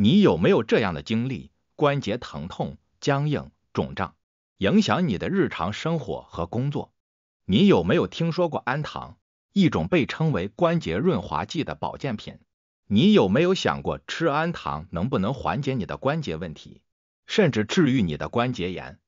你有没有这样的经历：关节疼痛、僵硬、肿胀，影响你的日常生活和工作？你有没有听说过氨糖，一种被称为关节润滑剂的保健品？你有没有想过吃氨糖能不能缓解你的关节问题，甚至治愈你的关节炎？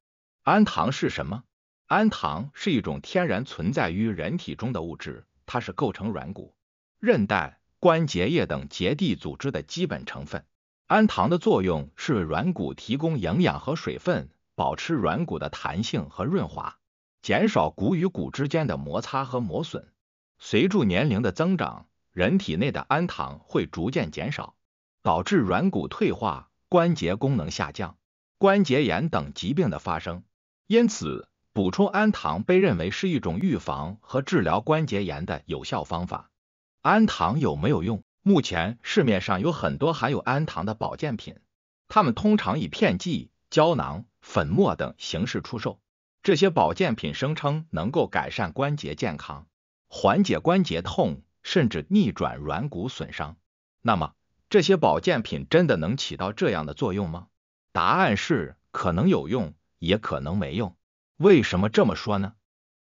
氨糖是什么？氨糖是一种天然存在于人体中的物质，它是构成软骨、韧带、关节液等结缔组织的基本成分。氨糖的作用是软骨提供营养和水分，保持软骨的弹性和润滑，减少骨与骨之间的摩擦和磨损。随着年龄的增长，人体内的氨糖会逐渐减少，导致软骨退化、关节功能下降、关节炎等疾病的发生。因此，补充氨糖被认为是一种预防和治疗关节炎的有效方法。氨糖有没有用？目前市面上有很多含有氨糖的保健品，它们通常以片剂、胶囊、粉末等形式出售。这些保健品声称能够改善关节健康，缓解关节痛，甚至逆转软骨损伤。那么，这些保健品真的能起到这样的作用吗？答案是可能有用，也可能没用。为什么这么说呢？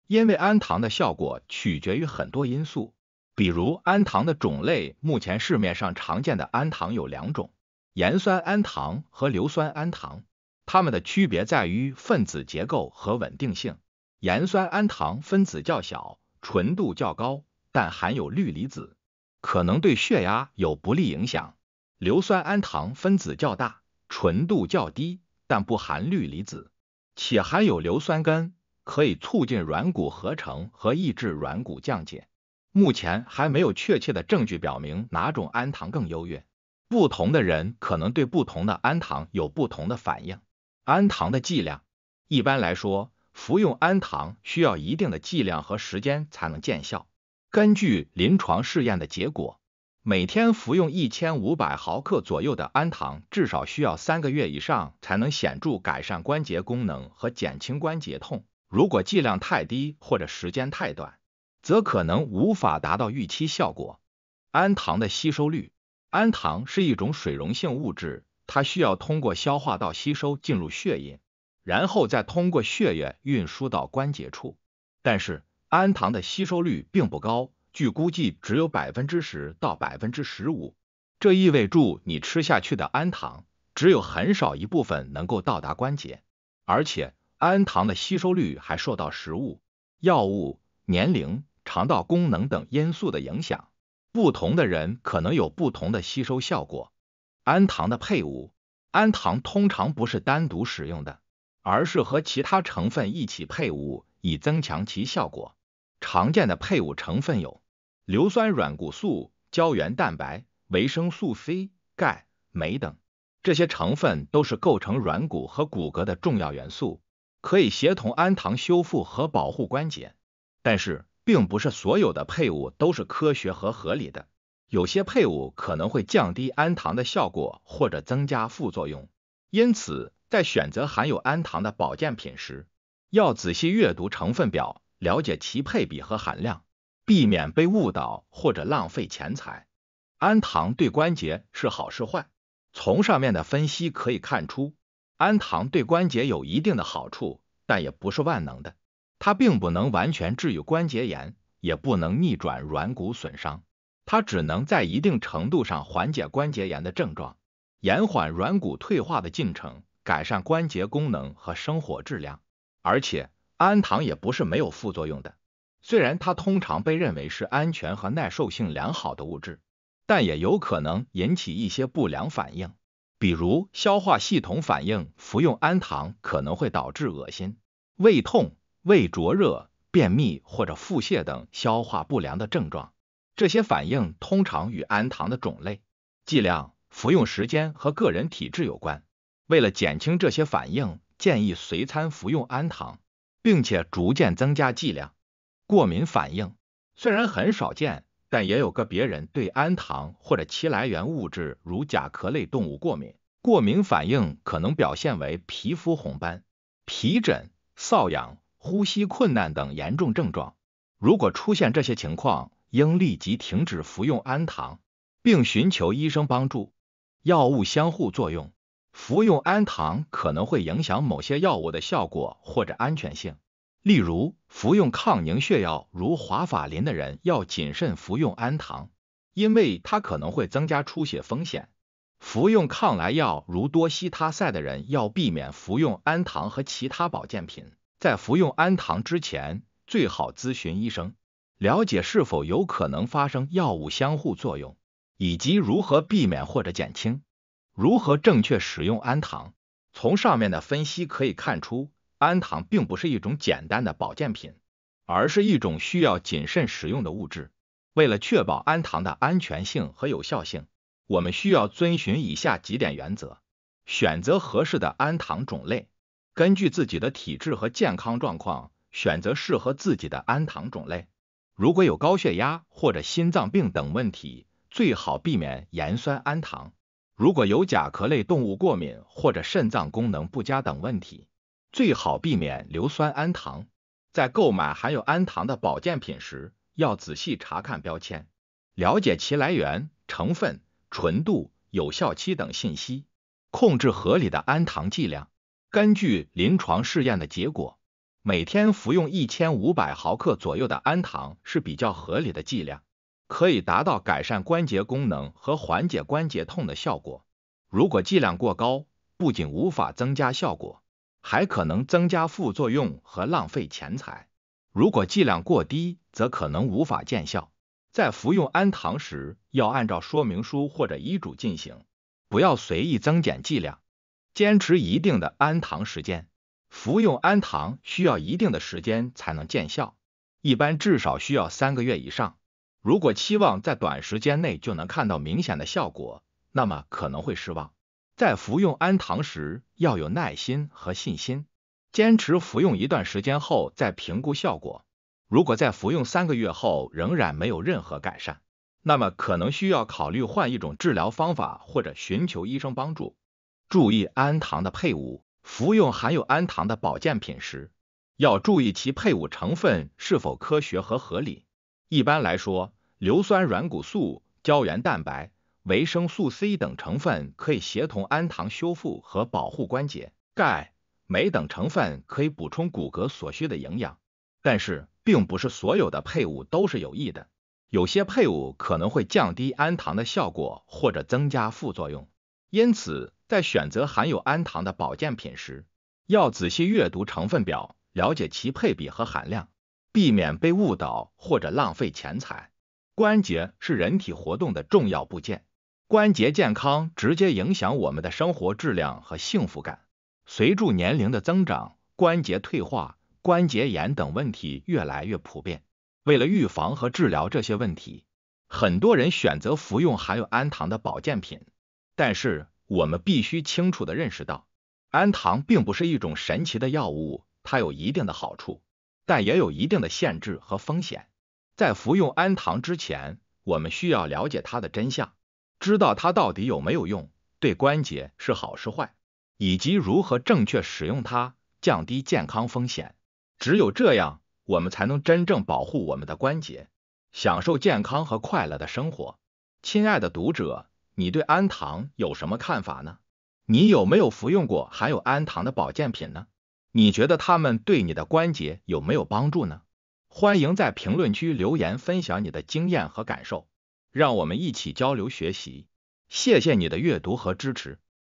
因为氨糖的效果取决于很多因素。比如氨糖的种类，目前市面上常见的氨糖有两种：盐酸氨糖和硫酸氨糖。它们的区别在于分子结构和稳定性。盐酸氨糖分子较小，纯度较高，但含有氯离子，可能对血压有不利影响。硫酸氨糖分子较大，纯度较低，但不含氯离子，且含有硫酸根，可以促进软骨合成和抑制软骨降解。目前还没有确切的证据表明哪种氨糖更优越。不同的人可能对不同的氨糖有不同的反应。氨糖的剂量，一般来说，服用氨糖需要一定的剂量和时间才能见效。根据临床试验的结果，每天服用一千五百毫克左右的氨糖，至少需要三个月以上才能显著改善关节功能和减轻关节痛。如果剂量太低或者时间太短，则可能无法达到预期效果。氨糖的吸收率，氨糖是一种水溶性物质，它需要通过消化道吸收进入血液，然后再通过血液运输到关节处。但是，氨糖的吸收率并不高，据估计只有百分之十到百分之十五。这意味着你吃下去的氨糖，只有很少一部分能够到达关节，而且氨糖的吸收率还受到食物、药物、年龄。肠道功能等因素的影响，不同的人可能有不同的吸收效果。氨糖的配伍，氨糖通常不是单独使用的，而是和其他成分一起配伍，以增强其效果。常见的配伍成分有硫酸软骨素、胶原蛋白、维生素 C、钙、镁等。这些成分都是构成软骨和骨骼的重要元素，可以协同氨糖修复和保护关节。但是。并不是所有的配伍都是科学和合理的，有些配伍可能会降低氨糖的效果或者增加副作用。因此，在选择含有氨糖的保健品时，要仔细阅读成分表，了解其配比和含量，避免被误导或者浪费钱财。氨糖对关节是好是坏？从上面的分析可以看出，氨糖对关节有一定的好处，但也不是万能的。它并不能完全治愈关节炎，也不能逆转软骨损伤。它只能在一定程度上缓解关节炎的症状，延缓软骨退化的进程，改善关节功能和生活质量。而且，氨糖也不是没有副作用的。虽然它通常被认为是安全和耐受性良好的物质，但也有可能引起一些不良反应，比如消化系统反应。服用氨糖可能会导致恶心、胃痛。胃灼热、便秘或者腹泻等消化不良的症状，这些反应通常与氨糖的种类、剂量、服用时间和个人体质有关。为了减轻这些反应，建议随餐服用氨糖，并且逐渐增加剂量。过敏反应虽然很少见，但也有个别人对氨糖或者其来源物质如甲壳类动物过敏。过敏反应可能表现为皮肤红斑、皮疹、瘙痒。呼吸困难等严重症状，如果出现这些情况，应立即停止服用安糖，并寻求医生帮助。药物相互作用，服用安糖可能会影响某些药物的效果或者安全性。例如，服用抗凝血药如华法林的人要谨慎服用安糖，因为它可能会增加出血风险。服用抗癌药如多西他赛的人要避免服用安糖和其他保健品。在服用安糖之前，最好咨询医生，了解是否有可能发生药物相互作用，以及如何避免或者减轻。如何正确使用安糖？从上面的分析可以看出，安糖并不是一种简单的保健品，而是一种需要谨慎使用的物质。为了确保安糖的安全性和有效性，我们需要遵循以下几点原则：选择合适的氨糖种类。根据自己的体质和健康状况，选择适合自己的氨糖种类。如果有高血压或者心脏病等问题，最好避免盐酸氨糖。如果有甲壳类动物过敏或者肾脏功能不佳等问题，最好避免硫酸氨糖。在购买含有氨糖的保健品时，要仔细查看标签，了解其来源、成分、纯度、有效期等信息，控制合理的氨糖剂量。根据临床试验的结果，每天服用一千五百毫克左右的氨糖是比较合理的剂量，可以达到改善关节功能和缓解关节痛的效果。如果剂量过高，不仅无法增加效果，还可能增加副作用和浪费钱财；如果剂量过低，则可能无法见效。在服用氨糖时，要按照说明书或者医嘱进行，不要随意增减剂量。坚持一定的安糖时间，服用安糖需要一定的时间才能见效，一般至少需要三个月以上。如果期望在短时间内就能看到明显的效果，那么可能会失望。在服用安糖时要有耐心和信心，坚持服用一段时间后再评估效果。如果在服用三个月后仍然没有任何改善，那么可能需要考虑换一种治疗方法或者寻求医生帮助。注意氨糖的配伍，服用含有氨糖的保健品时，要注意其配伍成分是否科学和合理。一般来说，硫酸软骨素、胶原蛋白、维生素 C 等成分可以协同氨糖修复和保护关节；钙、镁等成分可以补充骨骼所需的营养。但是，并不是所有的配伍都是有益的，有些配伍可能会降低氨糖的效果或者增加副作用，因此。在选择含有氨糖的保健品时，要仔细阅读成分表，了解其配比和含量，避免被误导或者浪费钱财。关节是人体活动的重要部件，关节健康直接影响我们的生活质量和幸福感。随着年龄的增长，关节退化、关节炎等问题越来越普遍。为了预防和治疗这些问题，很多人选择服用含有氨糖的保健品，但是。我们必须清楚地认识到，氨糖并不是一种神奇的药物，它有一定的好处，但也有一定的限制和风险。在服用氨糖之前，我们需要了解它的真相，知道它到底有没有用，对关节是好是坏，以及如何正确使用它，降低健康风险。只有这样，我们才能真正保护我们的关节，享受健康和快乐的生活。亲爱的读者。你对氨糖有什么看法呢？你有没有服用过含有氨糖的保健品呢？你觉得它们对你的关节有没有帮助呢？欢迎在评论区留言分享你的经验和感受，让我们一起交流学习。谢谢你的阅读和支持。